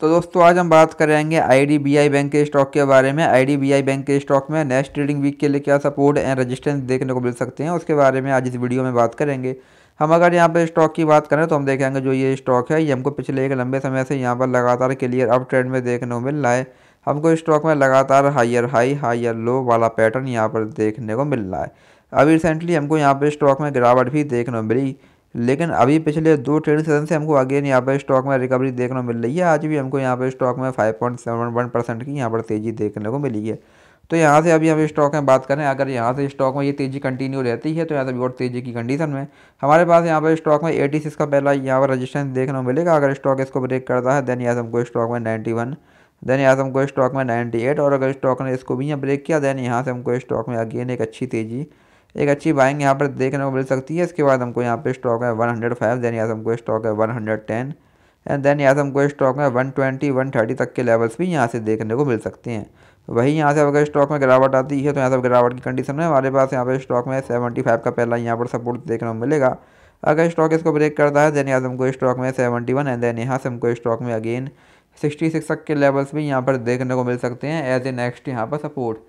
तो दोस्तों आज हम बात करेंगे आईडीबीआई बैंक के स्टॉक के बारे में आईडीबीआई बैंक के स्टॉक में नेक्स्ट ट्रेडिंग वीक के लिए क्या सपोर्ट एंड रेजिस्टेंस देखने को मिल सकते हैं उसके बारे में आज इस वीडियो में बात करेंगे हम अगर यहाँ पर स्टॉक की बात करें तो हम देखेंगे जो ये स्टॉक है ये हमको पिछले एक लंबे समय से यहाँ पर लगातार क्लियर अप ट्रेंड में देखने को मिल रहा है हमको स्टॉक में लगातार हाइयर हाई हायर लो वाला पैटर्न यहाँ पर देखने को मिल रहा है अभी रिसेंटली हमको यहाँ पर स्टॉक में गिरावट भी देखने को मिली लेकिन अभी पिछले दो ट्रेडिंग सेशन से हमको अगेन यहाँ पर स्टॉक में रिकवरी देखने को मिल रही है आज भी हमको यहाँ पर स्टॉक में five point seven one percent की यहाँ पर तेज़ी देखने को मिली है तो यहाँ से अभी हम स्टॉक में बात करें अगर यहाँ से स्टॉक में ये तेज़ी कंटिन्यू रहती है तो यहाँ से बहुत तेज़ी की कंडीशन में हमारे पास यहाँ पर स्टॉक में एटी सिक्स का पहला यहाँ पर रजिस्टेंस देखने को मिलेगा अगर स्टॉक इसको ब्रेक करता है देन यहाँ से हमको स्टॉक में नाइन्टी वन देन यहाँ से हमको स्टॉक में नाइन्टी एट और अगर स्टॉक ने इसको भी यहाँ ब्रेक किया देन यहाँ से हमको स्टॉक में अगेन एक अच्छी तेज़ी एक अच्छी बाइंग यहाँ पर देखने को मिल सकती है इसके बाद हमको यहाँ पे स्टॉक है 105 देन यहाँ हमको स्टॉक है 110 एंड देन यहाँ से हमको स्टॉक में 120 130 तक के लेवल्स भी यहाँ से देखने को मिल सकते हैं वहीं यहाँ से अगर स्टॉक में गिरावट आती है तो यहाँ से गिरावट की कंडीशन में हमारे पास यहाँ पर स्टॉक में फाइव का पहला यहाँ पर सपोर्ट देखने को मिलेगा अगर स्टॉक इसको ब्रेक करता है देन यहाँ से हमको स्टॉक में वन एंड देन यहाँ से हमको स्टॉक में अगेन सिक्स तक के लेवल्स भी यहाँ पर देखने को मिल सकते हैं एज ए नेक्स्ट यहाँ पर सपोर्ट